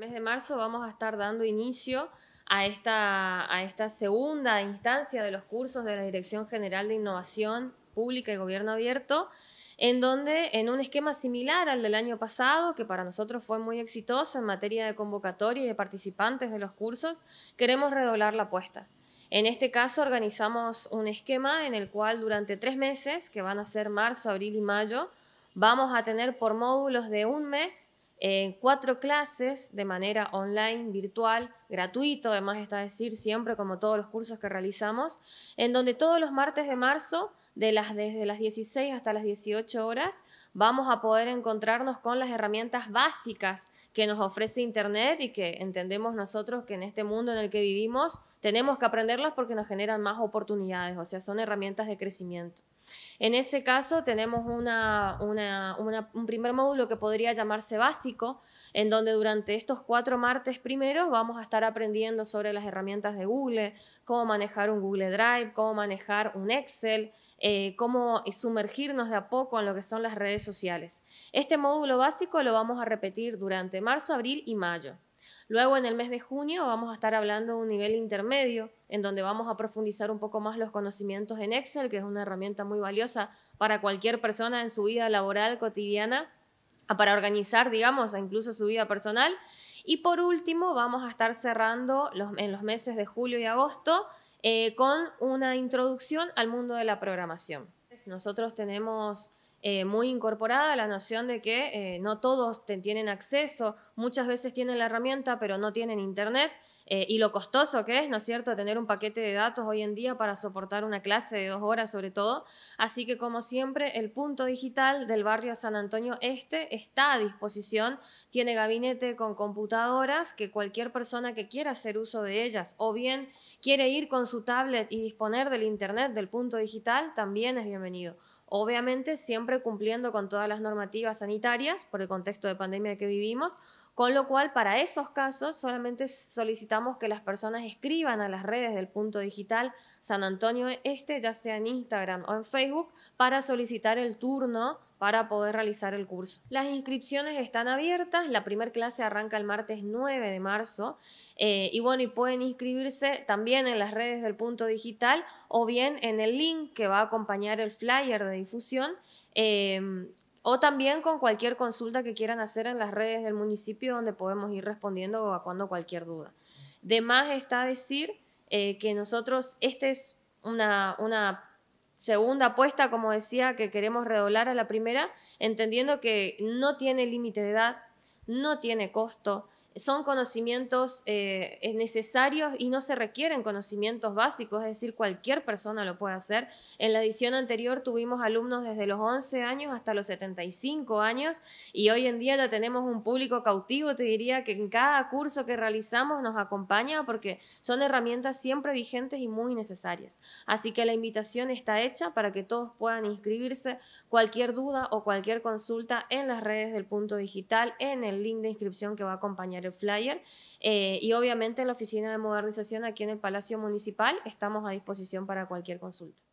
mes de marzo vamos a estar dando inicio a esta, a esta segunda instancia de los cursos de la Dirección General de Innovación Pública y Gobierno Abierto, en donde en un esquema similar al del año pasado, que para nosotros fue muy exitoso en materia de convocatoria y de participantes de los cursos, queremos redoblar la apuesta. En este caso organizamos un esquema en el cual durante tres meses, que van a ser marzo, abril y mayo, vamos a tener por módulos de un mes en cuatro clases de manera online, virtual, gratuito, además está decir siempre como todos los cursos que realizamos, en donde todos los martes de marzo, de las, desde las 16 hasta las 18 horas, vamos a poder encontrarnos con las herramientas básicas que nos ofrece Internet y que entendemos nosotros que en este mundo en el que vivimos tenemos que aprenderlas porque nos generan más oportunidades, o sea, son herramientas de crecimiento. En ese caso tenemos un primer módulo que podría llamarse básico, en donde durante estos cuatro martes primeros vamos a estar aprendiendo sobre las herramientas de Google, cómo manejar un Google Drive, cómo manejar un Excel, eh, cómo sumergirnos de a poco en lo que son las redes sociales. Este módulo básico lo vamos a repetir durante marzo, abril y mayo. Luego, en el mes de junio, vamos a estar hablando de un nivel intermedio, en donde vamos a profundizar un poco más los conocimientos en Excel, que es una herramienta muy valiosa para cualquier persona en su vida laboral cotidiana, para organizar, digamos, incluso su vida personal. Y por último, vamos a estar cerrando en los meses de julio y agosto eh, con una introducción al mundo de la programación. Nosotros tenemos eh, muy incorporada la noción de que eh, no todos tienen acceso, muchas veces tienen la herramienta pero no tienen internet eh, y lo costoso que es, ¿no es cierto?, tener un paquete de datos hoy en día para soportar una clase de dos horas sobre todo. Así que como siempre, el punto digital del barrio San Antonio Este está a disposición, tiene gabinete con computadoras que cualquier persona que quiera hacer uso de ellas o bien quiere ir con su tablet y disponer del internet, del punto digital, también es bienvenido obviamente siempre cumpliendo con todas las normativas sanitarias por el contexto de pandemia que vivimos, con lo cual para esos casos solamente solicitamos que las personas escriban a las redes del punto digital San Antonio Este, ya sea en Instagram o en Facebook, para solicitar el turno para poder realizar el curso. Las inscripciones están abiertas, la primera clase arranca el martes 9 de marzo eh, y bueno, y pueden inscribirse también en las redes del punto digital o bien en el link que va a acompañar el flyer de difusión. Em, o también con cualquier consulta que quieran hacer en las redes del municipio donde podemos ir respondiendo a cuando cualquier duda. De más está decir eh, que nosotros, este es una, una segunda apuesta, como decía, que queremos redoblar a la primera, entendiendo que no tiene límite de edad, no tiene costo, son conocimientos eh, necesarios y no se requieren conocimientos básicos, es decir, cualquier persona lo puede hacer. En la edición anterior tuvimos alumnos desde los 11 años hasta los 75 años y hoy en día ya tenemos un público cautivo, te diría que en cada curso que realizamos nos acompaña porque son herramientas siempre vigentes y muy necesarias. Así que la invitación está hecha para que todos puedan inscribirse. Cualquier duda o cualquier consulta en las redes del punto digital, en el link de inscripción que va a acompañar el flyer. Eh, y obviamente en la Oficina de Modernización aquí en el Palacio Municipal estamos a disposición para cualquier consulta.